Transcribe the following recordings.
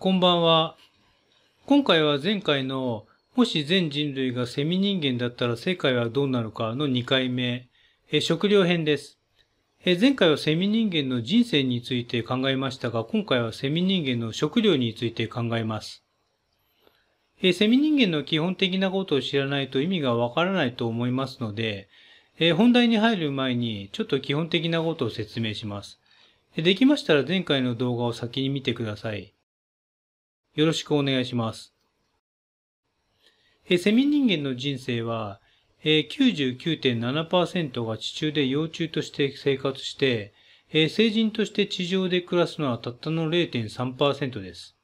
こんばんは。今回は前回の、もし全人類がセミ人間だったら世界はどうなるかの2回目、え食料編です。え前回はセミ人間の人生について考えましたが、今回はセミ人間の食料について考えます。えセミ人間の基本的なことを知らないと意味がわからないと思いますので、え本題に入る前にちょっと基本的なことを説明します。できましたら前回の動画を先に見てください。よろしくお願いします。えセミ人間の人生は、えー、99.7%が地中で幼虫として生活して、えー、成人として地上で暮らすのはたったの0.3%です。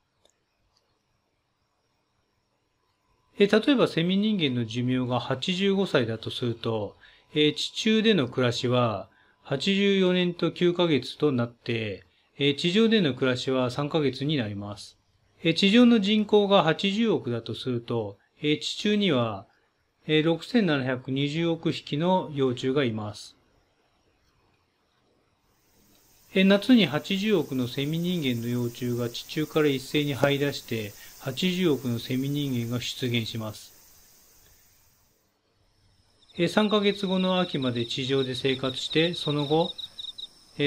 えー、例えばセミ人間の寿命が85歳だとすると、えー、地中での暮らしは84年と9ヶ月となって、えー、地上での暮らしは3ヶ月になります。地上の人口が80億だとすると、地中には6720億匹の幼虫がいます。夏に80億のセミ人間の幼虫が地中から一斉に這い出して、80億のセミ人間が出現します。3ヶ月後の秋まで地上で生活して、その後、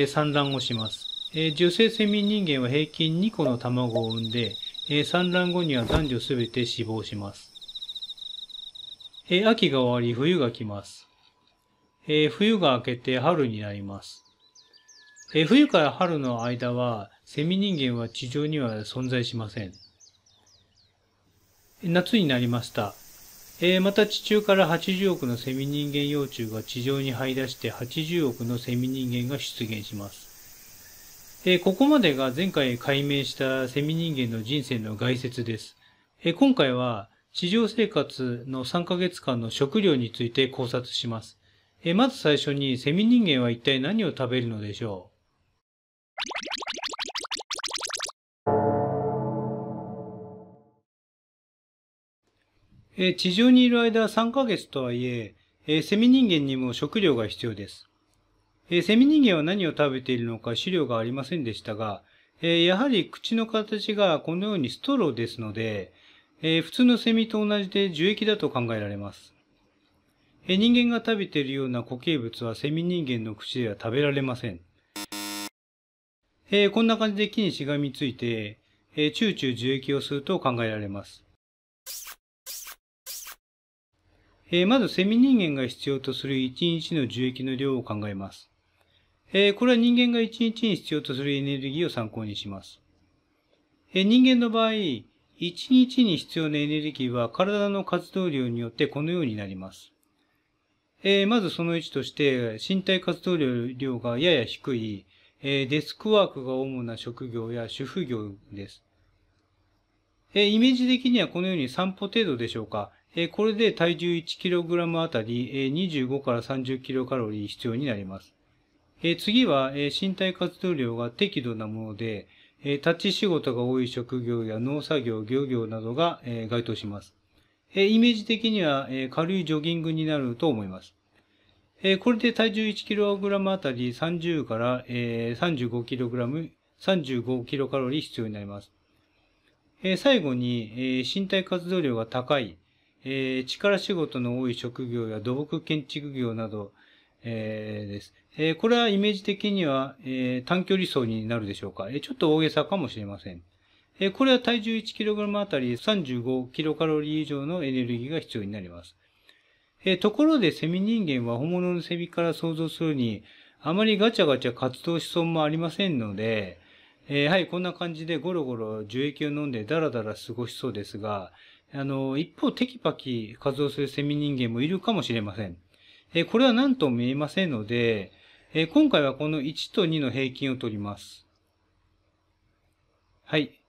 産卵をします。受精セミ人間は平均2個の卵を産んで、えー、産卵後には男女すべて死亡します。えー、秋が終わり、冬が来ます。えー、冬が明けて春になります。え冬から春の間は、セミ人間は地上には存在しません。夏になりました。えー、また地中から80億のセミ人間幼虫が地上に這い出して80億のセミ人間が出現します。えー、ここまでが前回解明したセミ人間の人生の概説です。えー、今回は地上生活の3ヶ月間の食料について考察します。えー、まず最初にセミ人間は一体何を食べるのでしょうえ地上にいる間3ヶ月とはいええセミ人間にも食料が必要です。えー、セミ人間は何を食べているのか資料がありませんでしたが、えー、やはり口の形がこのようにストローですので、えー、普通のセミと同じで樹液だと考えられます。えー、人間が食べているような固形物はセミ人間の口では食べられません。えー、こんな感じで木にしがみついて、えー、チューチュー樹液を吸うと考えられます。えー、まずセミ人間が必要とする1日の樹液の量を考えます。えー、これは人間が1日に必要とするエネルギーを参考にします。えー、人間の場合、1日に必要なエネルギーは体の活動量によってこのようになります。えー、まずその1として、身体活動量がやや低い、えー、デスクワークが主な職業や主婦業です。えー、イメージ的にはこのように散歩程度でしょうか。えー、これで体重 1kg あたり、えー、25から 30kcal 必要になります。えー、次は、えー、身体活動量が適度なもので、えー、立ち仕事が多い職業や農作業、漁業などが、え該当します。えイメージ的には、え軽いジョギングになると思います。えこれで体重 1kg あたり30から、え 35kg、35kcal 必要になります。え最後に、え身体活動量が高い、え力仕事の多い職業や土木建築業など、えです。えー、これはイメージ的には、えー、短距離走になるでしょうか。えー、ちょっと大げさかもしれません。えー、これは体重 1kg あたり 35kcal 以上のエネルギーが必要になります。えー、ところでセミ人間は本物のセミから想像するに、あまりガチャガチャ活動しそうもありませんので、えー、はい、こんな感じでゴロゴロ樹液を飲んでダラダラ過ごしそうですが、あの、一方テキパキ活動するセミ人間もいるかもしれません。えー、これは何とも言えませんので、えー、今回はこの1と2の平均を取ります。はい。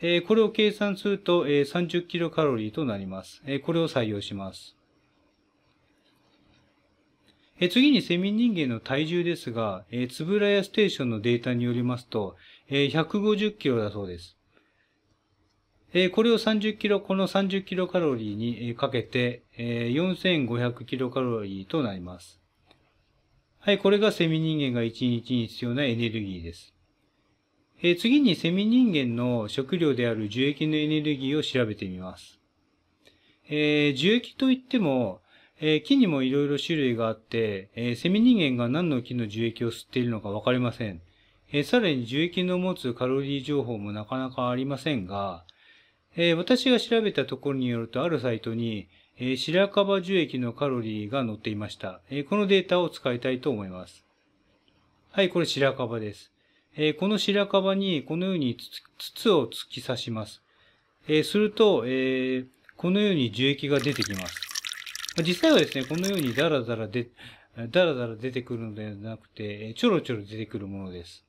えー、これを計算すると、えー、30キロカロリーとなります。えー、これを採用します。え次にセミ人間の体重ですが、えー、つぶらやステーションのデータによりますと、え150キロだそうです。えこれを30キロ、この30キロカロリーにかけて、え4500キロカロリーとなります。はい、これがセミ人間が1日に必要なエネルギーです。えー、次にセミ人間の食料である樹液のエネルギーを調べてみます。えー、樹液といっても、えー、木にもいろいろ種類があって、えー、セミ人間が何の木の樹液を吸っているのかわかりません。えさらに樹液の持つカロリー情報もなかなかありませんが、えー、私が調べたところによると、あるサイトに、えー、白樺樹液のカロリーが載っていました、えー、このデータを使いたいと思います。はい、これ白樺です。えー、この白樺にこのように筒を突き刺します。えすると、えこのように樹液が出てきます。実際はですね、このようにダラダラで、ダラダラ出てくるのではなくて、ちょろちょろ出てくるものです。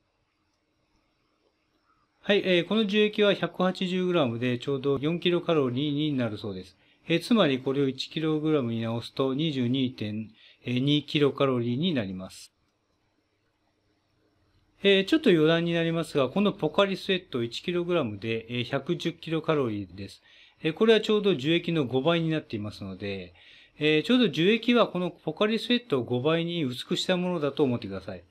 はい、えー、この樹液は 180g でちょうど 4kcal になるそうです。えー、つまりこれを 1kg に直すと 22.2kcal になります。えー、ちょっと余談になりますが、このポカリスエット 1kg で 110kcal です。えー、これはちょうど樹液の5倍になっていますので、えー、ちょうど樹液はこのポカリスエットを5倍に薄くしたものだと思ってください。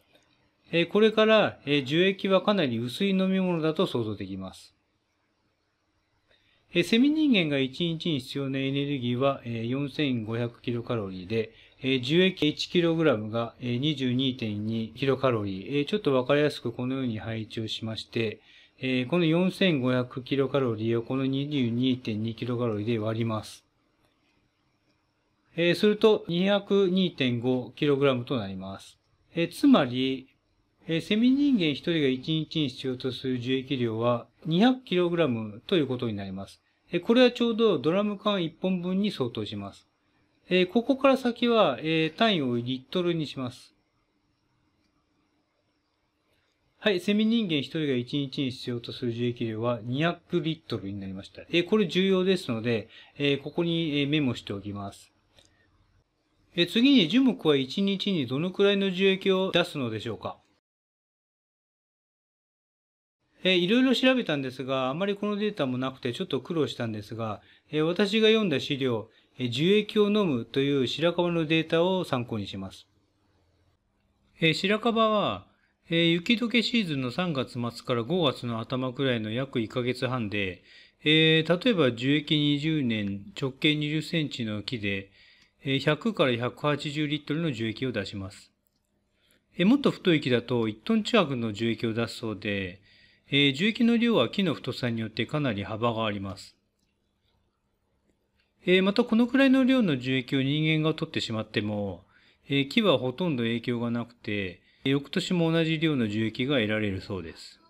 えこれから、え樹液はかなり薄い飲み物だと想像できます。えセミ人間が1日に必要なエネルギーは、え4500キロカロリーで、え樹液 1kg が、え22.2キロカロリー、えちょっとわかりやすくこのように配置をしまして、えこの4500キロカロリーをこの22.2キロカロリーで割ります。えすると 202.5kg となります。えつまり、えー、セミ人間一人が一日に必要とする樹液量は 200kg ということになります。えー、これはちょうどドラム缶1本分に相当します。えー、ここから先は、えー、単位をリットルにします。はい、セミ人間一人が一日に必要とする樹液量は200リットルになりました。えこれ重要ですので、えここにメモしておきます。え次に樹木は1日にどのくらいの樹液を出すのでしょうかえー、いろいろ調べたんですが、あまりこのデータもなくてちょっと苦労したんですが、えー、私が読んだ資料、えー、樹液を飲むという白樺のデータを参考にします。えー、白樺は、えー、雪解けシーズンの3月末から5月の頭くらいの約1ヶ月半で、えー、例えば樹液20年、直径20センチの木で、100から180リットルの樹液を出します。もっと太い木だと1トン近くの樹液を出すそうで、えー、樹液の量は木の太さによってかなり幅があります。えー、またこのくらいの量の樹液を人間が取ってしまっても、えー、木はほとんど影響がなくて、翌年も同じ量の樹液が得られるそうです。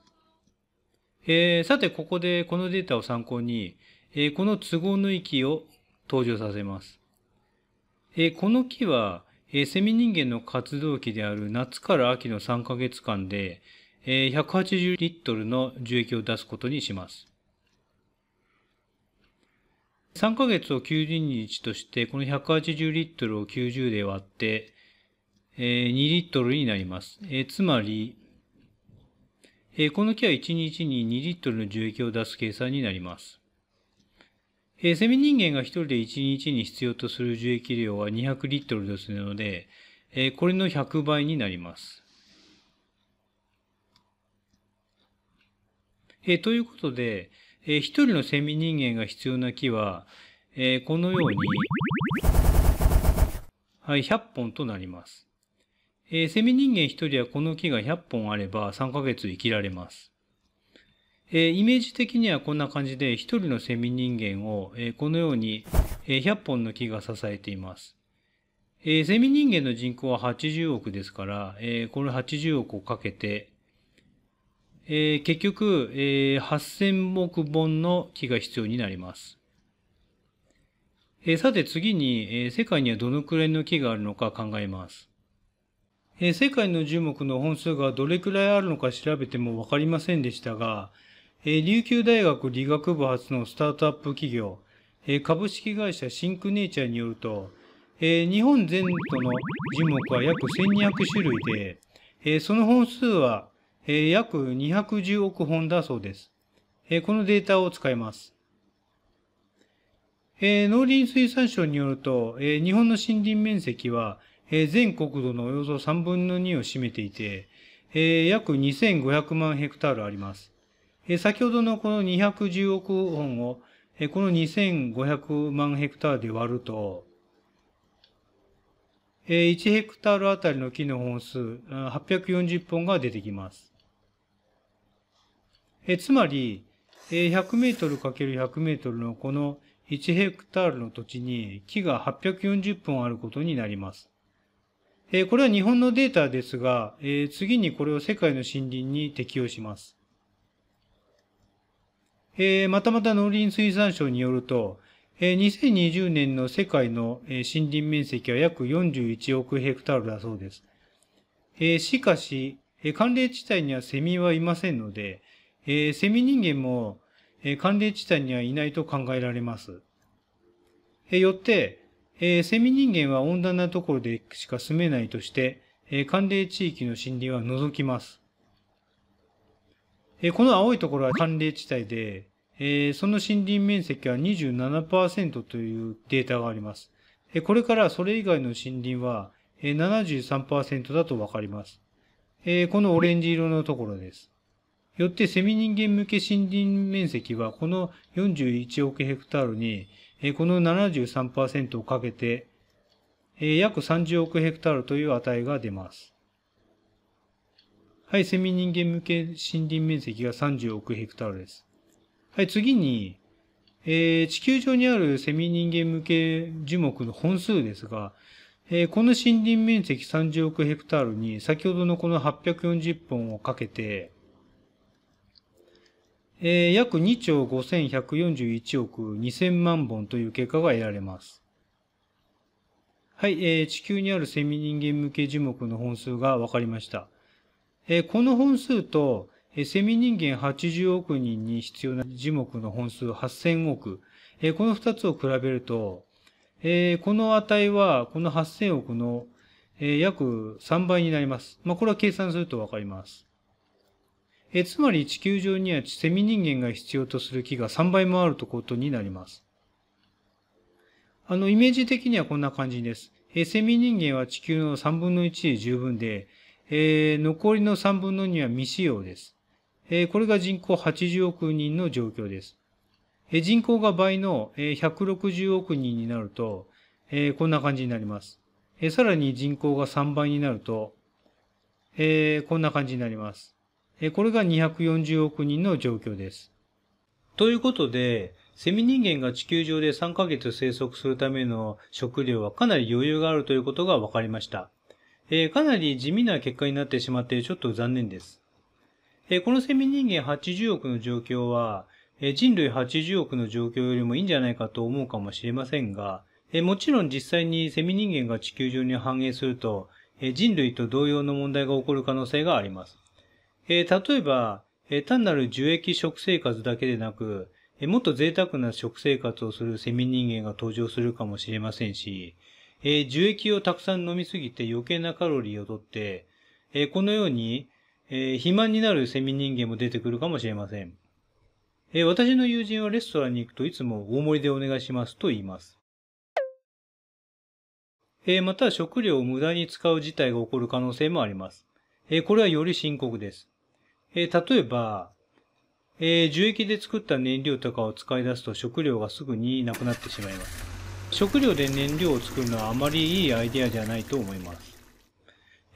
えー、さてここでこのデータを参考に、えー、この都合の域を登場させます。えー、この木は、えセミ人間の活動期である夏から秋の3ヶ月間で、180リットルの樹液を出すことにします。3ヶ月を90日として、この180リットルを90で割って、え2リットルになります。えつまり、えこの木は1日に2リットルの樹液を出す計算になります。えセミ人間が1人で1日に必要とする樹液量は200リットルですので、えこれの100倍になります。えー、ということで、えー、一人のセミ人間が必要な木は、えー、このように、はい、100本となります。えー、セミ人間一人はこの木が100本あれば3ヶ月生きられます。えー、イメージ的にはこんな感じで一人のセミ人間を、えー、このように、えー、100本の木が支えています。えー、セミ人間の人口は80億ですから、えー、これ80億をかけて、えー、結局、えー、8000木本の木が必要になります。えー、さて次に、えー、世界にはどのくらいの木があるのか考えます。えー、世界の樹木の本数がどれくらいあるのか調べてもわかりませんでしたが、えー、琉球大学理学部発のスタートアップ企業、えー、株式会社シンクネイチャーによると、えー、日本全土の樹木は約1200種類で、えー、その本数はえ約210億本だそうです。えこのデータを使います。え農林水産省によると、え日本の森林面積は、え全国土のおよそ3分の2を占めていて、え約2500万ヘクタールあります。え先ほどのこの210億本を、えこの2500万ヘクタールで割ると、え1ヘクタールあたりの木の本数840本が出てきます。えつまり、100メートル ×100 メートルのこの1ヘクタールの土地に木が840本あることになります。えこれは日本のデータですが、え次にこれを世界の森林に適用します。えまたまた農林水産省によると、え2020年の世界の森林面積は約41億ヘクタールだそうです。えしかし、寒冷地帯にはセミはいませんので、えー、セミ人間も、えー、寒冷地帯にはいないと考えられます。えー、よって、えー、セミ人間は温暖なところでしか住めないとして、えー、寒冷地域の森林は除きます。えー、この青いところは寒冷地帯で、えー、その森林面積は27%というデータがあります。えー、これからそれ以外の森林は、えー、73%だとわかります。えー、このオレンジ色のところです。よってセミ人間向け森林面積はこの41億ヘクタールに、この73%をかけて、約30億ヘクタールという値が出ます。はい、セミ人間向け森林面積が30億ヘクタールです。はい、次に、えー、地球上にあるセミ人間向け樹木の本数ですが、えー、この森林面積30億ヘクタールに先ほどのこの840本をかけて、えー、約2兆5141億2000万本という結果が得られます。はい、えー、地球にあるセミ人間向け樹木の本数が分かりました。えー、この本数と、えー、セミ人間80億人に必要な樹木の本数8000億、えー、この2つを比べると、えー、この値はこの8000億の、えー、約3倍になります。まあ、これは計算すると分かります。えつまり地球上にはセミ人間が必要とする木が3倍もあるということになります。あの、イメージ的にはこんな感じです。えセミ人間は地球の3分の1で十分で、えー、残りの3分の2は未使用です。えー、これが人口80億人の状況です。えー、人口が倍の、えー、160億人になると、えー、こんな感じになります。えー、さらに人口が3倍になると、えー、こんな感じになります。これが240億人の状況です。ということで、セミ人間が地球上で3ヶ月生息するための食料はかなり余裕があるということが分かりました。えー、かなり地味な結果になってしまってちょっと残念です。えー、このセミ人間80億の状況は、えー、人類80億の状況よりもいいんじゃないかと思うかもしれませんが、えもちろん実際にセミ人間が地球上に繁栄すると、え人類と同様の問題が起こる可能性があります。えー、例えば、えー、単なる受益食生活だけでなく、えー、もっと贅沢な食生活をするセミ人間が登場するかもしれませんし、えー、樹液をたくさん飲みすぎて余計なカロリーをとって、えー、このように、えー、肥満になるセミ人間も出てくるかもしれません。えー、私の友人はレストランに行くといつも大盛りでお願いしますと言います。えー、また食料を無駄に使う事態が起こる可能性もあります。えー、これはより深刻です。えー、例えば、えー、樹液で作った燃料とかを使い出すと食料がすぐになくなってしまいます。食料で燃料を作るのはあまりいいアイデアではないと思います。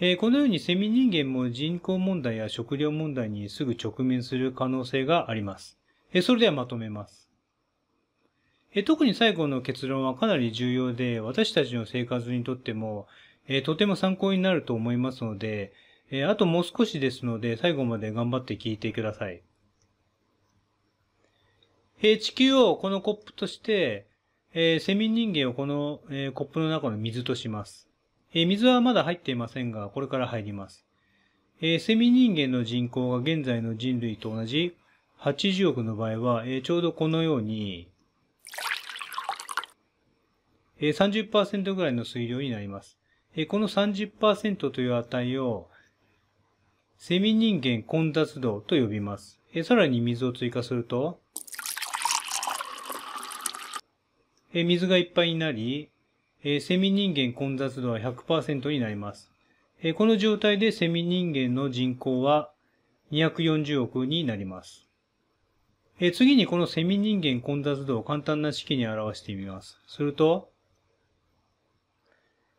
えー、このようにセミ人間も人口問題や食料問題にすぐ直面する可能性があります。えー、それではまとめます。えー、特に最後の結論はかなり重要で、私たちの生活にとっても、えとても参考になると思いますので、えー、あともう少しですので、最後まで頑張って聞いてください。えー、地球をこのコップとして、えー、セミ人間をこの、えー、コップの中の水とします。えー、水はまだ入っていませんが、これから入ります。えー、セミ人間の人口が現在の人類と同じ80億の場合は、えー、ちょうどこのように、えー、30%ぐらいの水量になります。えー、この30%という値を、セミ人間混雑度と呼びます。えさらに水を追加すると、え水がいっぱいになり、えセミ人間混雑度は100%になります。えこの状態でセミ人間の人口は240億になります。え次にこのセミ人間混雑度を簡単な式に表してみます。すると、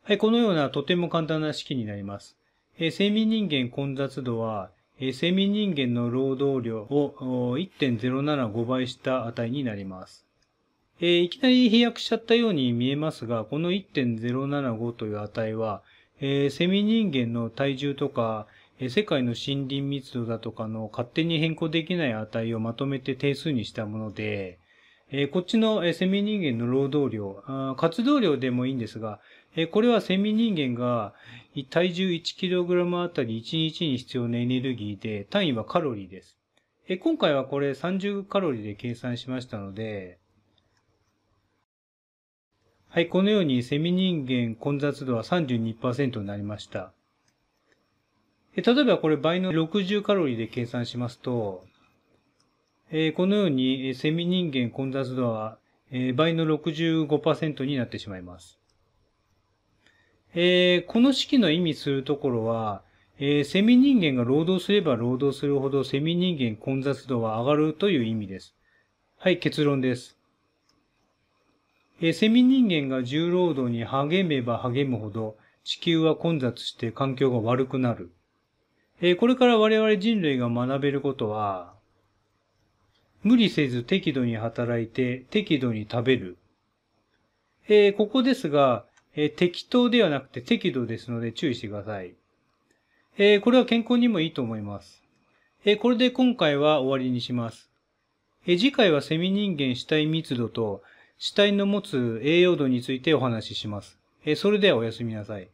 はい、このようなとても簡単な式になります。えー、生民人間混雑度は、えー、生民人間の労働量を1.075倍した値になります。えー、いきなり飛躍しちゃったように見えますが、この1.075という値は、えー、セミ人間の体重とか、えー、世界の森林密度だとかの勝手に変更できない値をまとめて定数にしたもので、えー、こっちの、えー、セミ人間の労働量、活動量でもいいんですが、えこれはセミ人間が体重 1kg あたり1日に必要なエネルギーで、単位はカロリーです。え今回はこれ30カロリーで計算しましたので、はい、このようにセミ人間混雑度は32%になりました。え例えばこれ倍の60カロリーで計算しますと、えこのようにセミ人間混雑度は倍の65%になってしまいます。えー、この式の意味するところは、えー、セミ人間が労働すれば労働するほどセミ人間混雑度は上がるという意味です。はい、結論です。えー、セミ人間が重労働に励めば励むほど地球は混雑して環境が悪くなる。えー、これから我々人類が学べることは、無理せず適度に働いて適度に食べる。えー、ここですが、えー、適当ではなくて適度ですので注意してください。えー、これは健康にもいいと思います。えー、これで今回は終わりにします。え次回はセミ人間死体密度と死体の持つ栄養度についてお話しします。えそれではおやすみなさい。